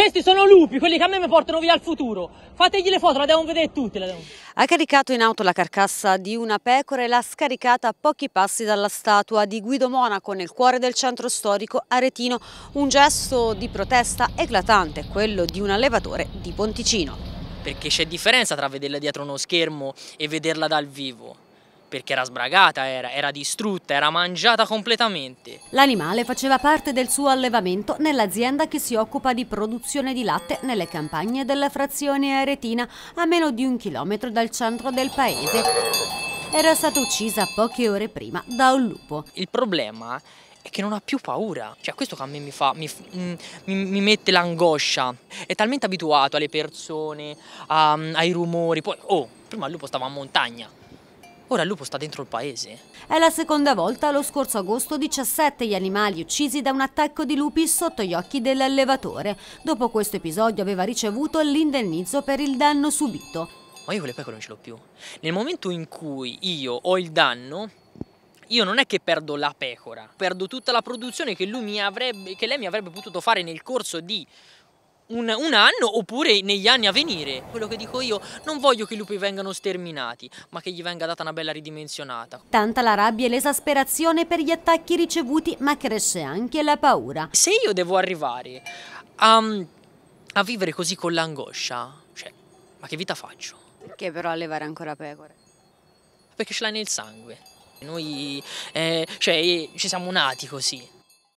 Questi sono lupi, quelli che a me mi portano via al futuro. Fategli le foto, la devono vedere tutti. Devono. Ha caricato in auto la carcassa di una pecora e l'ha scaricata a pochi passi dalla statua di Guido Monaco nel cuore del centro storico aretino. Un gesto di protesta eclatante, quello di un allevatore di Ponticino. Perché c'è differenza tra vederla dietro uno schermo e vederla dal vivo perché era sbragata, era, era distrutta, era mangiata completamente. L'animale faceva parte del suo allevamento nell'azienda che si occupa di produzione di latte nelle campagne della frazione aretina, a meno di un chilometro dal centro del paese era stata uccisa poche ore prima da un lupo. Il problema è che non ha più paura, cioè questo che a me mi fa, mi, mm, mi, mi mette l'angoscia, è talmente abituato alle persone, a, mm, ai rumori, poi oh, prima il lupo stava in montagna, Ora il lupo sta dentro il paese. È la seconda volta, lo scorso agosto, 17 gli animali uccisi da un attacco di lupi sotto gli occhi dell'allevatore. Dopo questo episodio aveva ricevuto l'indennizzo per il danno subito. Ma io quelle pecore non ce l'ho più. Nel momento in cui io ho il danno, io non è che perdo la pecora, perdo tutta la produzione che, mi avrebbe, che lei mi avrebbe potuto fare nel corso di un, un, anno oppure negli anni a venire. Quello che dico io, non voglio che i lupi vengano sterminati, ma che gli venga data una bella ridimensionata. Tanta la rabbia e l'esasperazione per gli attacchi ricevuti, ma cresce anche la paura. Se io devo arrivare a, a vivere così con l'angoscia, cioè, ma che vita faccio? Perché però allevare ancora pecore? Perché ce l'hai nel sangue. Noi eh, cioè, ci siamo nati così.